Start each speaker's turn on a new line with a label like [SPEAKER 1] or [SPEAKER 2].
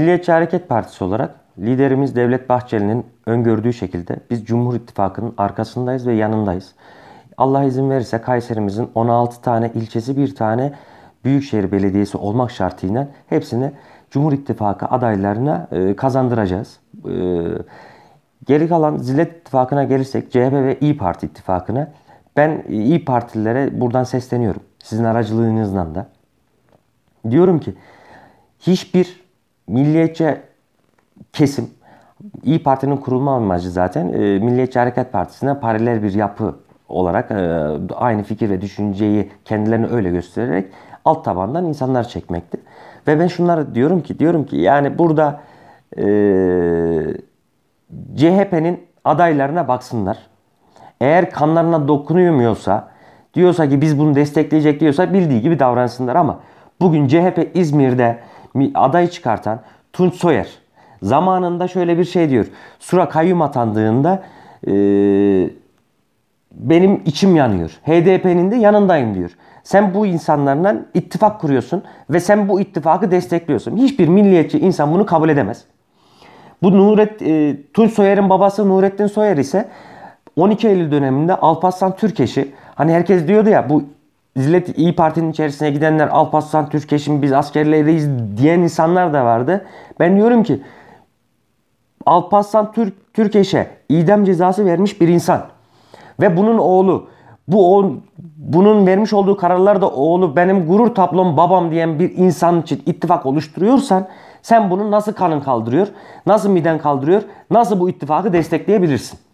[SPEAKER 1] Milliyetçi Hareket Partisi olarak liderimiz Devlet Bahçeli'nin öngördüğü şekilde biz Cumhur İttifakı'nın arkasındayız ve yanındayız. Allah izin verirse Kayserimizin 16 tane ilçesi bir tane Büyükşehir Belediyesi olmak şartıyla hepsini Cumhur İttifakı adaylarına e, kazandıracağız. E, geri kalan Zillet İttifakı'na gelirsek CHP ve İyi Parti ittifakına ben İyi Partililere buradan sesleniyorum. Sizin aracılığınızdan da. Diyorum ki hiçbir milliyetçi kesim İyi Parti'nin kurulma amacı zaten e, Milliyetçi Hareket Partisi'ne paralel bir yapı olarak e, aynı fikir ve düşünceyi kendilerini öyle göstererek alt tabandan insanlar çekmekti. Ve ben şunları diyorum ki diyorum ki yani burada e, CHP'nin adaylarına baksınlar. Eğer kanlarına dokunuymuyorsa diyorsa ki biz bunu destekleyecek diyorsa bildiği gibi davransınlar ama bugün CHP İzmir'de adayı çıkartan Tunç Soyer zamanında şöyle bir şey diyor. Sura kayyum atandığında e, benim içim yanıyor. HDP'nin de yanındayım diyor. Sen bu insanlarla ittifak kuruyorsun ve sen bu ittifakı destekliyorsun. Hiçbir milliyetçi insan bunu kabul edemez. Bu Nuret, e, Tunç Soyer'in babası Nurettin Soyer ise 12 Eylül döneminde Alparslan Türkeş'i hani herkes diyordu ya bu Zillet İyi Parti'nin içerisine gidenler Alparslan Türkeş'in biz askerleriyiz diyen insanlar da vardı. Ben diyorum ki Alparslan Türk Türkeş'e idam cezası vermiş bir insan ve bunun oğlu bu o, bunun vermiş olduğu kararlarda oğlu benim gurur tablom babam diyen bir insan için ittifak oluşturuyorsan sen bunu nasıl kanın kaldırıyor, nasıl miden kaldırıyor, nasıl bu ittifakı destekleyebilirsin?